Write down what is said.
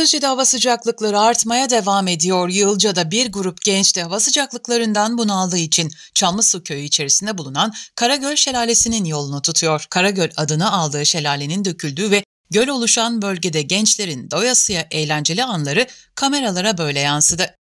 Düzce'de hava sıcaklıkları artmaya devam ediyor. Yılca'da bir grup genç de hava sıcaklıklarından bunaldığı için Çamlısu köyü içerisinde bulunan Karagöl Şelalesi'nin yolunu tutuyor. Karagöl adını aldığı şelalenin döküldüğü ve göl oluşan bölgede gençlerin doyasıya eğlenceli anları kameralara böyle yansıdı.